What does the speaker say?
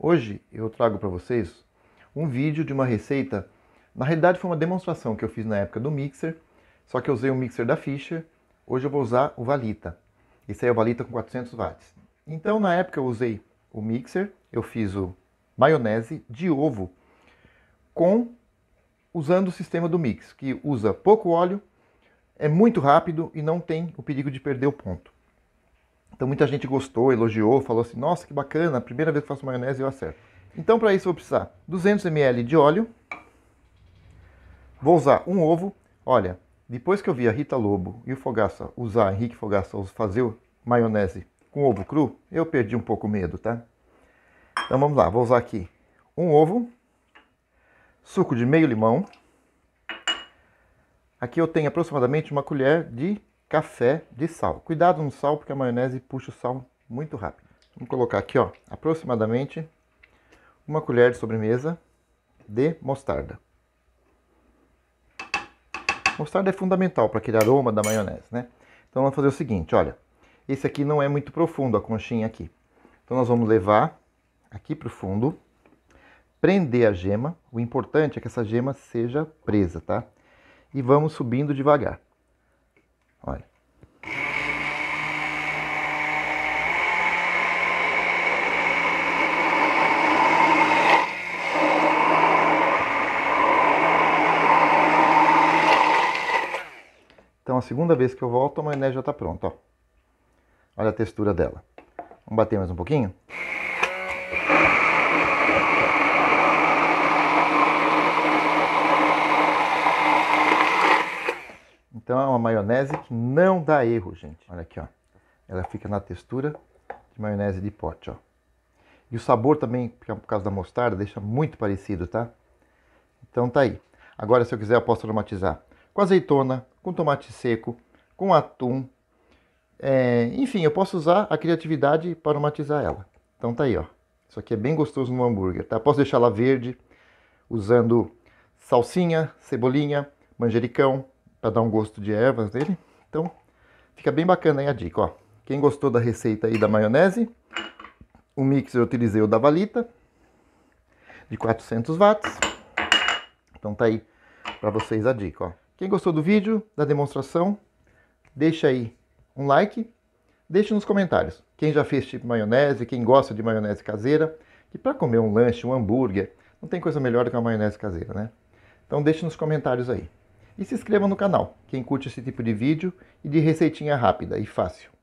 Hoje eu trago para vocês um vídeo de uma receita. Na realidade foi uma demonstração que eu fiz na época do mixer, só que eu usei o um mixer da Fischer. Hoje eu vou usar o Valita. Esse aí é o Valita com 400 watts. Então na época eu usei o mixer, eu fiz o maionese de ovo com usando o sistema do mix, que usa pouco óleo, é muito rápido e não tem o perigo de perder o ponto. Então muita gente gostou, elogiou, falou assim: nossa, que bacana, primeira vez que faço maionese eu acerto. Então para isso eu vou precisar 200 ml de óleo, vou usar um ovo. Olha, depois que eu vi a Rita Lobo e o Fogaça usar, Henrique Fogaça fazer maionese com ovo cru, eu perdi um pouco o medo, tá? Então vamos lá, vou usar aqui um ovo, suco de meio limão. Aqui eu tenho aproximadamente uma colher de café de sal. Cuidado no sal, porque a maionese puxa o sal muito rápido. Vamos colocar aqui, ó, aproximadamente uma colher de sobremesa de mostarda. Mostarda é fundamental para aquele aroma da maionese, né? Então vamos fazer o seguinte, olha, esse aqui não é muito profundo, a conchinha aqui. Então nós vamos levar aqui para o fundo, prender a gema. O importante é que essa gema seja presa, tá? E vamos subindo devagar. Então, a segunda vez que eu volto, a maionese já está pronta. Ó. Olha a textura dela. Vamos bater mais um pouquinho? Então é uma maionese que não dá erro, gente. Olha aqui, ó. Ela fica na textura de maionese de pote, ó. E o sabor também, por causa da mostarda, deixa muito parecido, tá? Então tá aí. Agora, se eu quiser, eu posso aromatizar com azeitona, com tomate seco, com atum. É, enfim, eu posso usar a criatividade para aromatizar ela. Então tá aí, ó. Isso aqui é bem gostoso no hambúrguer, tá? Posso deixar ela verde usando salsinha, cebolinha, manjericão para dar um gosto de ervas dele. Então, fica bem bacana aí a dica, ó. Quem gostou da receita aí da maionese, o mix eu utilizei o da Valita de 400 watts. Então tá aí para vocês a dica, ó. Quem gostou do vídeo, da demonstração, deixa aí um like, deixe nos comentários quem já fez tipo maionese, quem gosta de maionese caseira, que para comer um lanche, um hambúrguer, não tem coisa melhor do que uma maionese caseira, né? Então deixe nos comentários aí. E se inscreva no canal, quem curte esse tipo de vídeo e de receitinha rápida e fácil.